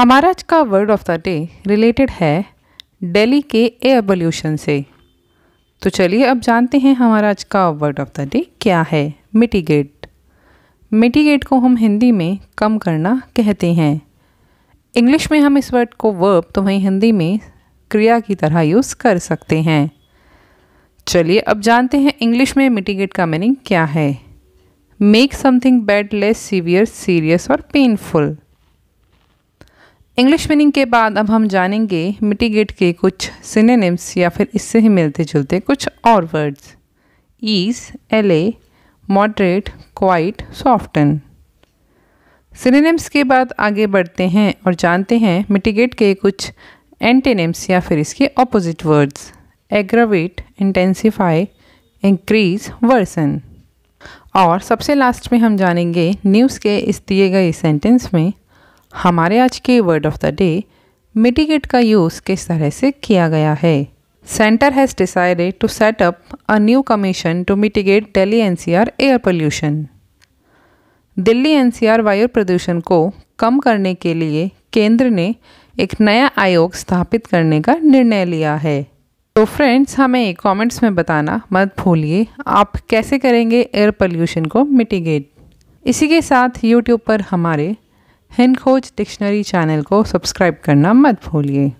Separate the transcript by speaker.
Speaker 1: हमारा आज का word of the day related है दिल्ली के एयर पोल्यूशन से तो चलिए अब जानते हैं हमारा आज का वर्ड ऑफ द डे क्या है मिटिगेट मिटिगेट को हम हिंदी में कम करना कहते हैं इंग्लिश में हम इस वर्ड को वर्ब तो वहीं हिंदी में क्रिया की तरह यूज़ कर सकते हैं चलिए अब जानते हैं इंग्लिश में मिटिगेट का मीनिंग क्या है make something bad less severe serious और पेनफुल इंग्लिश मीनिंग के बाद अब हम जानेंगे मिटिगेट के कुछ सिनेनिम्स या फिर इससे ही मिलते जुलते कुछ और words ease allay moderate quiet soften synonyms के बाद आगे बढ़ते हैं और जानते हैं मिटिगेट के कुछ एंटेनिम्स या फिर इसके opposite words aggravate intensify increase worsen और सबसे लास्ट में हम जानेंगे न्यूज़ के इस दिए गए सेंटेंस में हमारे आज के word of the day mitigate का यूज़ किस तरह से किया गया है centre has decided to set up a new commission to mitigate Delhi NCR air pollution Delhi NCR वायु प्रदूषण को कम करने के लिए केंद्र ने एक नया आयोग स्थापित करने का निर्णय लिया है तो फ्रेंड्स हमें कमेंट्स में बताना मत भूलिए आप कैसे करेंगे एयर पोल्यूशन को मिटिगेट इसी के साथ यूट्यूब पर हमारे हिंद खोज डिक्शनरी चैनल को सब्सक्राइब करना मत भूलिए